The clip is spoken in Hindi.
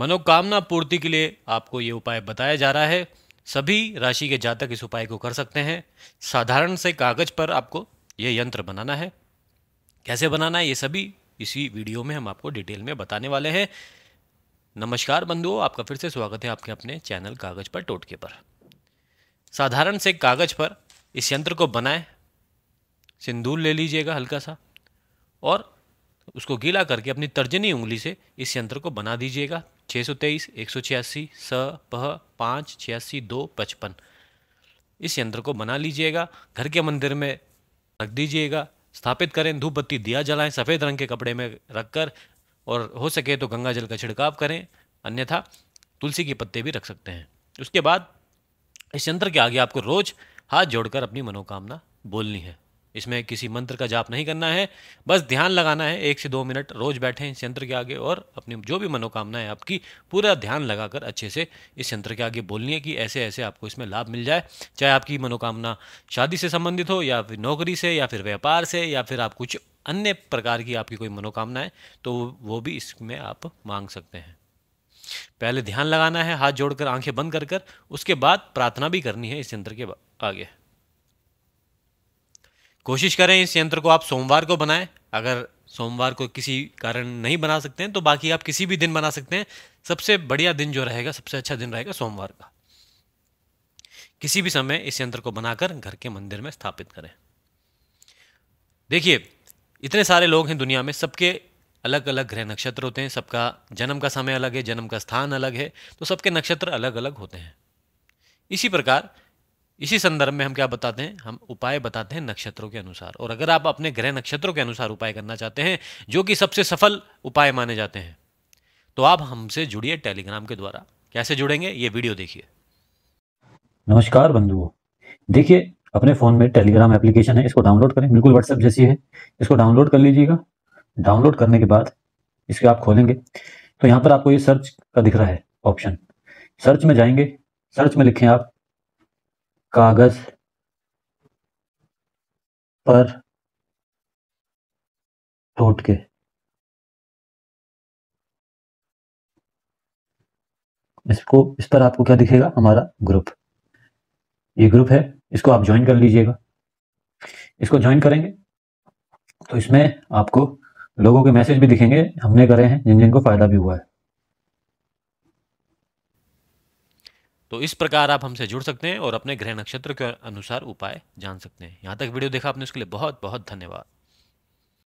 मनोकामना पूर्ति के लिए आपको ये उपाय बताया जा रहा है सभी राशि के जातक इस उपाय को कर सकते हैं साधारण से कागज पर आपको ये यंत्र बनाना है कैसे बनाना है ये सभी इसी वीडियो में हम आपको डिटेल में बताने वाले हैं नमस्कार बंधुओं आपका फिर से स्वागत है आपके अपने चैनल कागज पर टोटके पर साधारण से कागज पर इस यंत्र को बनाएं सिंदूर ले लीजिएगा हल्का सा और उसको गीला करके अपनी तर्जनी उंगली से इस यंत्र को बना दीजिएगा छः सौ तेईस एक सौ छियासी स प पाँच छियासी दो पचपन इस यंत्र को बना लीजिएगा घर के मंदिर में रख दीजिएगा स्थापित करें धूप बत्ती दिया जलाएं सफ़ेद रंग के कपड़े में रखकर और हो सके तो गंगा जल का छिड़काव करें अन्यथा तुलसी के पत्ते भी रख सकते हैं उसके बाद इस यंत्र के आगे आपको रोज़ हाथ जोड़कर अपनी मनोकामना बोलनी है इसमें किसी मंत्र का जाप नहीं करना है बस ध्यान लगाना है एक से दो मिनट रोज बैठें इस यंत्र के आगे और अपनी जो भी मनोकामना है आपकी पूरा ध्यान लगाकर अच्छे से इस यंत्र के आगे बोलनी है कि ऐसे ऐसे आपको इसमें लाभ मिल जाए चाहे आपकी मनोकामना शादी से संबंधित हो या फिर नौकरी से या फिर व्यापार से या फिर आप कुछ अन्य प्रकार की आपकी कोई मनोकामना है तो वो भी इसमें आप मांग सकते हैं पहले ध्यान लगाना है हाथ जोड़कर आंखें बंद कर कर उसके बाद प्रार्थना भी करनी है इस यंत्र के आगे कोशिश करें इस यंत्र को आप सोमवार को बनाएं अगर सोमवार को किसी कारण नहीं बना सकते हैं तो बाकी आप किसी भी दिन बना सकते हैं सबसे बढ़िया दिन जो रहेगा सबसे अच्छा दिन रहेगा सोमवार का किसी भी समय इस यंत्र को बनाकर घर के मंदिर में स्थापित करें देखिए इतने सारे लोग हैं दुनिया में सबके अलग अलग ग्रह नक्षत्र होते हैं सबका जन्म का समय अलग है जन्म का स्थान अलग है तो सबके नक्षत्र अलग अलग होते हैं इसी प्रकार इसी संदर्भ में हम क्या बताते हैं हम उपाय बताते हैं नक्षत्रों के अनुसार और अगर आप अपने ग्रह नक्षत्रों के अनुसार उपाय करना चाहते हैं जो कि सबसे सफल उपाय माने जाते हैं तो आप हमसे जुड़िए टेलीग्राम के द्वारा कैसे जुड़ेंगे ये वीडियो देखिए नमस्कार बंधुओं देखिए अपने फ़ोन में टेलीग्राम एप्लीकेशन है इसको डाउनलोड करें बिल्कुल व्हाट्सएप जैसी है इसको डाउनलोड कर लीजिएगा डाउनलोड करने के बाद इसके आप खोलेंगे तो यहाँ पर आपको ये सर्च का दिख रहा है ऑप्शन सर्च में जाएंगे सर्च में लिखें आप कागज पर टोटके इसको इस पर आपको क्या दिखेगा हमारा ग्रुप ये ग्रुप है इसको आप ज्वाइन कर लीजिएगा इसको ज्वाइन करेंगे तो इसमें आपको लोगों के मैसेज भी दिखेंगे हमने करे हैं जिन जिनको फायदा भी हुआ है तो इस प्रकार आप हमसे जुड़ सकते हैं और अपने ग्रह नक्षत्र के अनुसार उपाय जान सकते हैं यहाँ तक वीडियो देखा आपने उसके लिए बहुत बहुत धन्यवाद